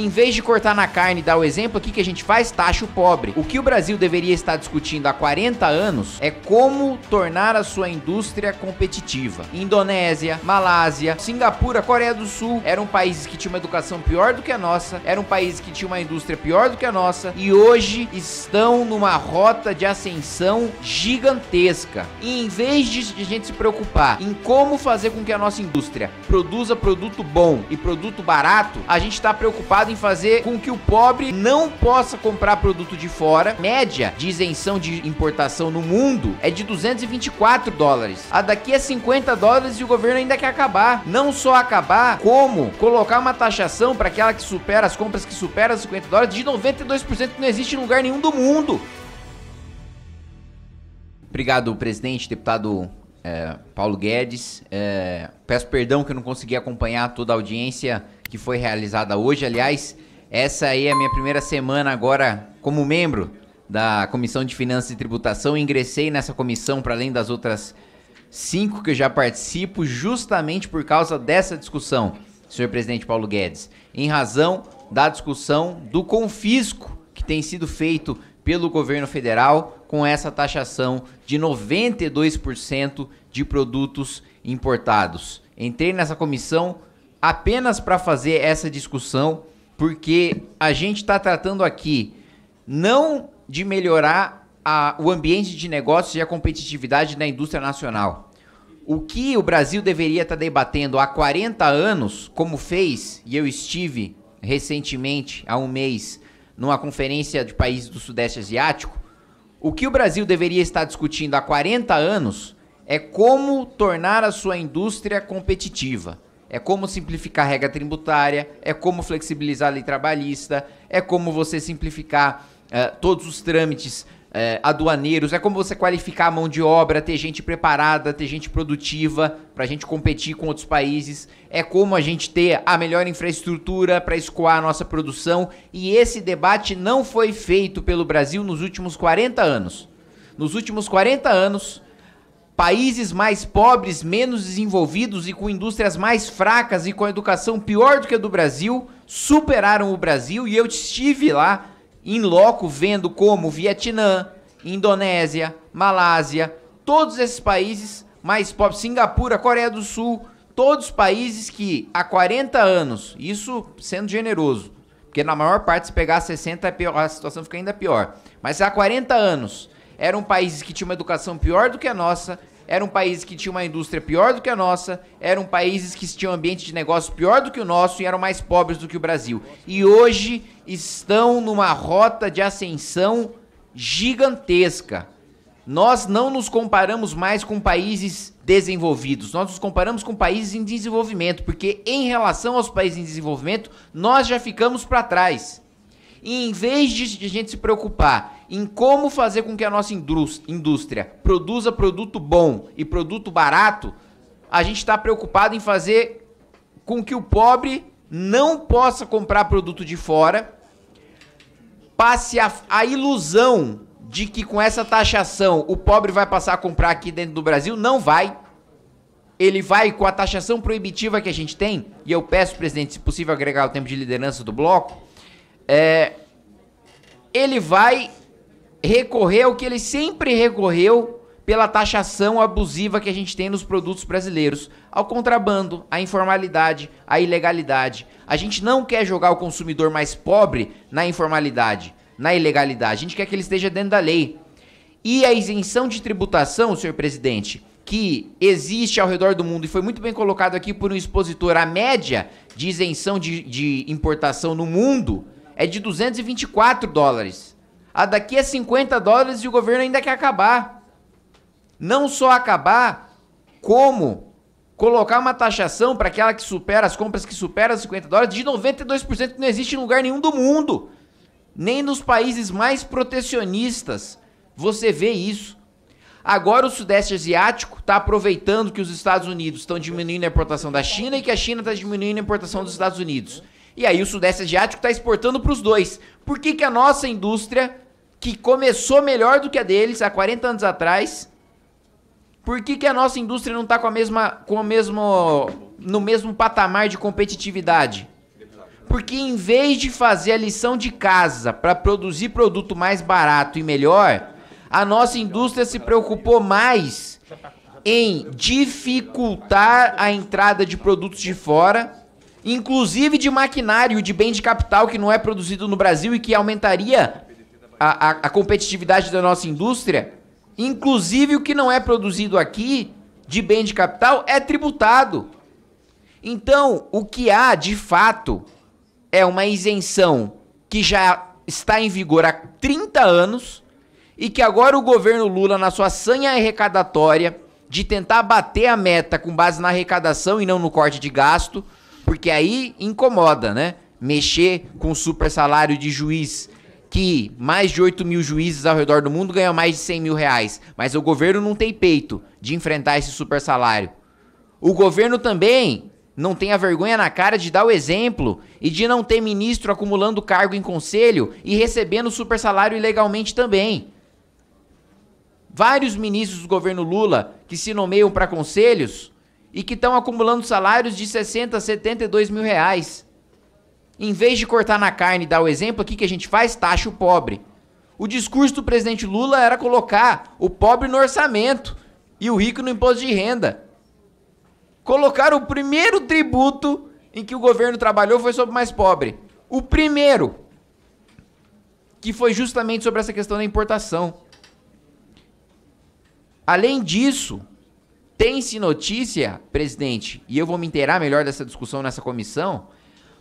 Em vez de cortar na carne e dar o exemplo aqui que a gente faz, taxa o pobre. O que o Brasil deveria estar discutindo há 40 anos é como tornar a sua indústria competitiva. Indonésia, Malásia, Singapura, Coreia do Sul eram países que tinham uma educação pior do que a nossa, eram países que tinham uma indústria pior do que a nossa e hoje estão numa rota de ascensão gigantesca. E em vez de a gente se preocupar em como fazer com que a nossa indústria produza produto bom e produto barato, a gente está preocupado preocupado em fazer com que o pobre não possa comprar produto de fora. Média de isenção de importação no mundo é de 224 dólares. A daqui é 50 dólares e o governo ainda quer acabar. Não só acabar, como colocar uma taxação para aquela que supera as compras que superam 50 dólares de 92% que não existe em lugar nenhum do mundo. Obrigado, presidente, deputado é, Paulo Guedes. É, peço perdão que eu não consegui acompanhar toda a audiência que foi realizada hoje. Aliás, essa aí é a minha primeira semana agora como membro da Comissão de Finanças e Tributação. Ingressei nessa comissão para além das outras cinco que eu já participo, justamente por causa dessa discussão, senhor presidente Paulo Guedes, em razão da discussão do confisco que tem sido feito pelo governo federal com essa taxação de 92% de produtos importados. Entrei nessa comissão apenas para fazer essa discussão, porque a gente está tratando aqui não de melhorar a, o ambiente de negócios e a competitividade da indústria nacional. O que o Brasil deveria estar tá debatendo há 40 anos, como fez, e eu estive recentemente, há um mês, numa conferência de países do Sudeste Asiático, o que o Brasil deveria estar discutindo há 40 anos é como tornar a sua indústria competitiva. É como simplificar a regra tributária, é como flexibilizar a lei trabalhista, é como você simplificar uh, todos os trâmites é, aduaneiros, é como você qualificar a mão de obra, ter gente preparada, ter gente produtiva para a gente competir com outros países, é como a gente ter a melhor infraestrutura para escoar a nossa produção. E esse debate não foi feito pelo Brasil nos últimos 40 anos. Nos últimos 40 anos, países mais pobres, menos desenvolvidos e com indústrias mais fracas e com a educação pior do que a do Brasil superaram o Brasil e eu estive lá em loco vendo como Vietnã, Indonésia, Malásia, todos esses países mais pobres, Singapura, Coreia do Sul, todos países que há 40 anos, isso sendo generoso, porque na maior parte se pegar 60 é pior, a situação fica ainda pior, mas há 40 anos eram países que tinham uma educação pior do que a nossa, eram países que tinham uma indústria pior do que a nossa, eram países que tinham um ambiente de negócio pior do que o nosso e eram mais pobres do que o Brasil. E hoje estão numa rota de ascensão gigantesca. Nós não nos comparamos mais com países desenvolvidos, nós nos comparamos com países em desenvolvimento, porque em relação aos países em desenvolvimento, nós já ficamos para trás. E em vez de a gente se preocupar em como fazer com que a nossa indústria produza produto bom e produto barato, a gente está preocupado em fazer com que o pobre não possa comprar produto de fora, passe a, a ilusão de que com essa taxação o pobre vai passar a comprar aqui dentro do Brasil. Não vai ele vai com a taxação proibitiva que a gente tem, e eu peço, presidente, se possível agregar o tempo de liderança do bloco, é, ele vai recorrer ao que ele sempre recorreu pela taxação abusiva que a gente tem nos produtos brasileiros, ao contrabando, à informalidade, à ilegalidade. A gente não quer jogar o consumidor mais pobre na informalidade, na ilegalidade. A gente quer que ele esteja dentro da lei. E a isenção de tributação, senhor presidente, que existe ao redor do mundo e foi muito bem colocado aqui por um expositor, a média de isenção de, de importação no mundo é de 224 dólares. A daqui é 50 dólares e o governo ainda quer acabar. Não só acabar, como colocar uma taxação para aquela que supera as compras que superam os 50 dólares de 92% que não existe em lugar nenhum do mundo. Nem nos países mais protecionistas você vê isso. Agora o Sudeste Asiático está aproveitando que os Estados Unidos estão diminuindo a importação da China e que a China está diminuindo a importação dos Estados Unidos. E aí o Sudeste Asiático está exportando para os dois. Por que, que a nossa indústria, que começou melhor do que a deles há 40 anos atrás, por que, que a nossa indústria não está com a mesma, com o mesmo, no mesmo patamar de competitividade? Porque em vez de fazer a lição de casa para produzir produto mais barato e melhor, a nossa indústria se preocupou mais em dificultar a entrada de produtos de fora inclusive de maquinário, de bem de capital que não é produzido no Brasil e que aumentaria a, a, a competitividade da nossa indústria, inclusive o que não é produzido aqui de bem de capital é tributado. Então, o que há de fato é uma isenção que já está em vigor há 30 anos e que agora o governo Lula, na sua sanha arrecadatória de tentar bater a meta com base na arrecadação e não no corte de gasto, porque aí incomoda, né? Mexer com o super salário de juiz, que mais de 8 mil juízes ao redor do mundo ganham mais de 100 mil reais. Mas o governo não tem peito de enfrentar esse super salário. O governo também não tem a vergonha na cara de dar o exemplo e de não ter ministro acumulando cargo em conselho e recebendo super salário ilegalmente também. Vários ministros do governo Lula que se nomeiam para conselhos e que estão acumulando salários de 60, 72 mil reais. Em vez de cortar na carne e dar o exemplo aqui que a gente faz, taxa o pobre. O discurso do presidente Lula era colocar o pobre no orçamento e o rico no imposto de renda. Colocar o primeiro tributo em que o governo trabalhou foi sobre o mais pobre. O primeiro, que foi justamente sobre essa questão da importação. Além disso, tem-se notícia, presidente, e eu vou me inteirar melhor dessa discussão nessa comissão,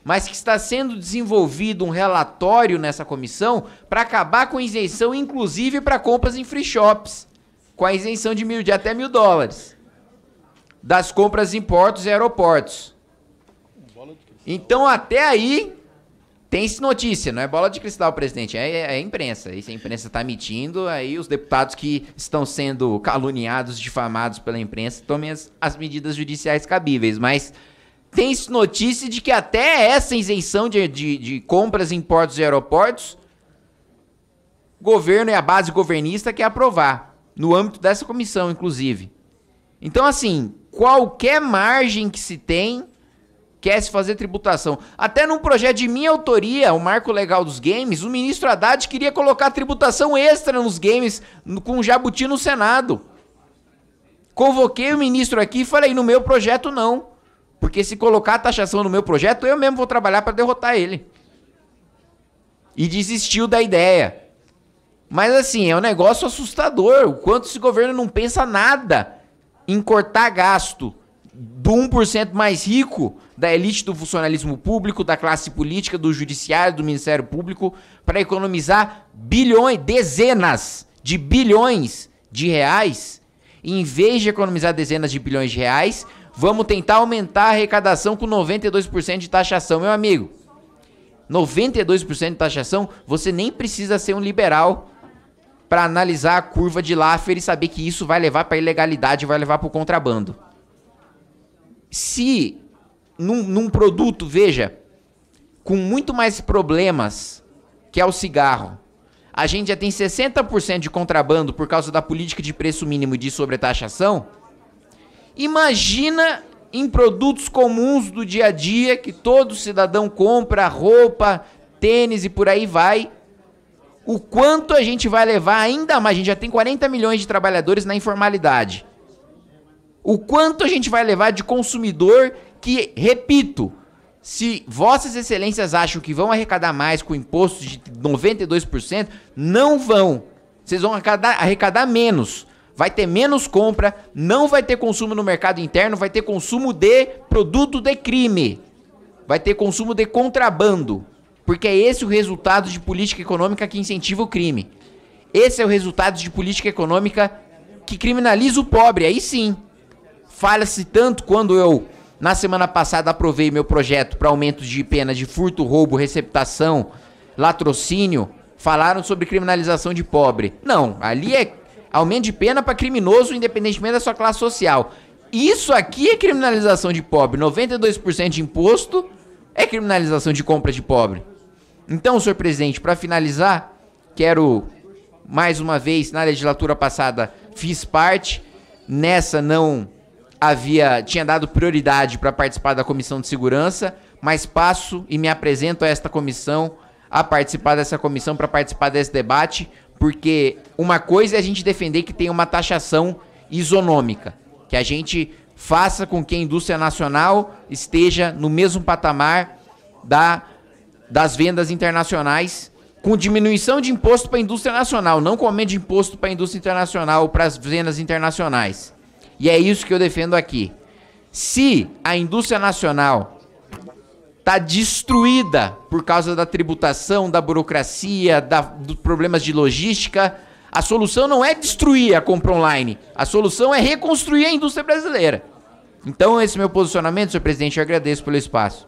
mas que está sendo desenvolvido um relatório nessa comissão para acabar com a isenção, inclusive para compras em free shops, com a isenção de, mil, de até mil dólares das compras em portos e aeroportos. Então, até aí, tem notícia, não é bola de cristal, presidente, é, é, é imprensa. E se a imprensa está mentindo, aí os deputados que estão sendo caluniados, difamados pela imprensa, tomem as, as medidas judiciais cabíveis. Mas tem notícia de que até essa isenção de, de, de compras em portos e aeroportos, o governo e a base governista quer aprovar, no âmbito dessa comissão, inclusive. Então, assim, qualquer margem que se tem quer se fazer tributação. Até num projeto de minha autoria, o Marco Legal dos Games, o ministro Haddad queria colocar tributação extra nos games com o Jabuti no Senado. Convoquei o ministro aqui e falei: no meu projeto não. Porque se colocar a taxação no meu projeto, eu mesmo vou trabalhar para derrotar ele. E desistiu da ideia. Mas assim, é um negócio assustador o quanto esse governo não pensa nada em cortar gasto do 1% mais rico da elite do funcionalismo público, da classe política, do judiciário, do Ministério Público, para economizar bilhões, dezenas de bilhões de reais. E em vez de economizar dezenas de bilhões de reais, vamos tentar aumentar a arrecadação com 92% de taxação, meu amigo. 92% de taxação, você nem precisa ser um liberal para analisar a curva de Laffer e saber que isso vai levar para ilegalidade, vai levar para o contrabando se num, num produto, veja, com muito mais problemas, que é o cigarro, a gente já tem 60% de contrabando por causa da política de preço mínimo e de sobretaxação. Imagina em produtos comuns do dia a dia que todo cidadão compra, roupa, tênis e por aí vai. O quanto a gente vai levar ainda mais? A gente já tem 40 milhões de trabalhadores na informalidade o quanto a gente vai levar de consumidor que, repito, se vossas excelências acham que vão arrecadar mais com imposto de 92%, não vão. Vocês vão arrecadar, arrecadar menos. Vai ter menos compra, não vai ter consumo no mercado interno, vai ter consumo de produto de crime. Vai ter consumo de contrabando. Porque é esse o resultado de política econômica que incentiva o crime. Esse é o resultado de política econômica que criminaliza o pobre, aí sim. Fala-se tanto quando eu, na semana passada, aprovei meu projeto para aumento de pena de furto, roubo, receptação, latrocínio. Falaram sobre criminalização de pobre. Não, ali é aumento de pena para criminoso, independentemente da sua classe social. Isso aqui é criminalização de pobre. 92% de imposto é criminalização de compra de pobre. Então, senhor presidente, para finalizar, quero mais uma vez, na legislatura passada, fiz parte, nessa não havia tinha dado prioridade para participar da comissão de segurança, mas passo e me apresento a esta comissão a participar dessa comissão para participar desse debate, porque uma coisa é a gente defender que tem uma taxação isonômica, que a gente faça com que a indústria nacional esteja no mesmo patamar da, das vendas internacionais, com diminuição de imposto para a indústria nacional, não com aumento de imposto para a indústria internacional, ou para as vendas internacionais. E é isso que eu defendo aqui. Se a indústria nacional está destruída por causa da tributação, da burocracia, da, dos problemas de logística, a solução não é destruir a compra online. A solução é reconstruir a indústria brasileira. Então, esse é meu posicionamento, senhor presidente. Eu agradeço pelo espaço.